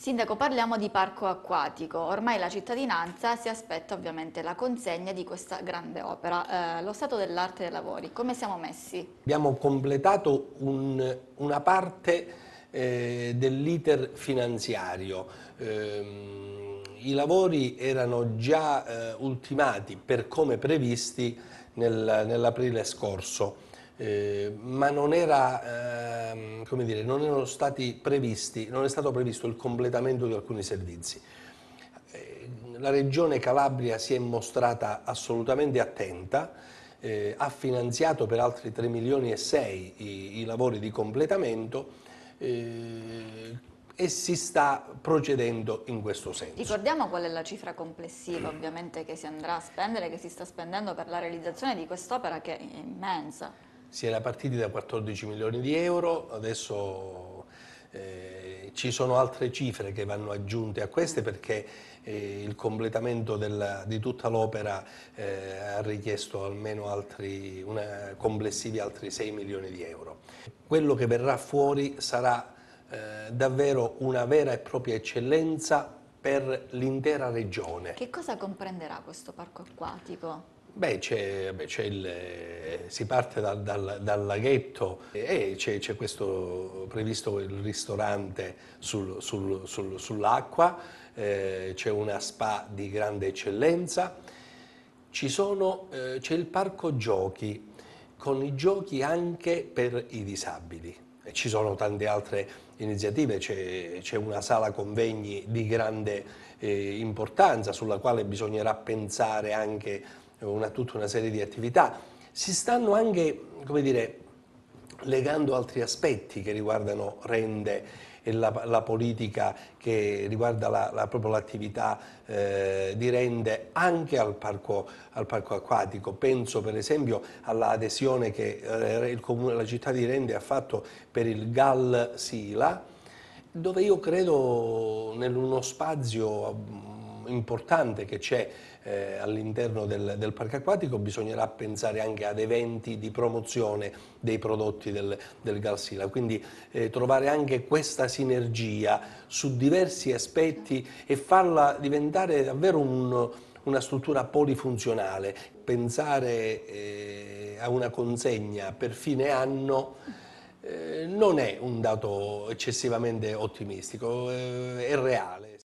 Sindaco, parliamo di parco acquatico. Ormai la cittadinanza si aspetta ovviamente la consegna di questa grande opera. Eh, lo stato dell'arte dei lavori, come siamo messi? Abbiamo completato un, una parte eh, dell'iter finanziario. Eh, I lavori erano già eh, ultimati per come previsti nel, nell'aprile scorso, eh, ma non era eh, Ehm, come dire, non erano stati previsti, non è stato previsto il completamento di alcuni servizi. Ehm, la regione Calabria si è mostrata assolutamente attenta, eh, ha finanziato per altri 3 milioni e 6 i, i lavori di completamento eh, e si sta procedendo in questo senso. Ricordiamo qual è la cifra complessiva ovviamente che si andrà a spendere, che si sta spendendo per la realizzazione di quest'opera che è immensa si era partiti da 14 milioni di euro, adesso eh, ci sono altre cifre che vanno aggiunte a queste perché eh, il completamento della, di tutta l'opera eh, ha richiesto almeno altri, una, complessivi altri 6 milioni di euro. Quello che verrà fuori sarà eh, davvero una vera e propria eccellenza per l'intera regione. Che cosa comprenderà questo parco acquatico? Beh, c'è, il, eh, si parte dal, dal, dal laghetto e c'è, questo previsto il ristorante sul, sul, sul, sull'acqua, eh, c'è una spa di grande eccellenza, eh, c'è eh, il parco giochi con i giochi anche per i disabili. ci sono tante altre iniziative, c'è, una sala convegni di grande eh, importanza sulla quale bisognerà pensare anche una, tutta una serie di attività. Si stanno anche, come dire, legando altri aspetti che riguardano rende e la, la politica che riguarda la, la, proprio l'attività eh, di rende anche al parco, al parco, acquatico. Penso per esempio all'adesione che eh, comune, la città di Rende ha fatto per il GAL Sila, dove io credo in uno spazio importante che c'è eh, all'interno del, del, parco acquatico, bisognerà pensare anche ad eventi di promozione dei prodotti del, del Galsila, quindi eh, trovare anche questa sinergia su diversi aspetti e farla diventare davvero un, una struttura polifunzionale, pensare eh, a una consegna per fine anno eh, non è un dato eccessivamente ottimistico, eh, è reale.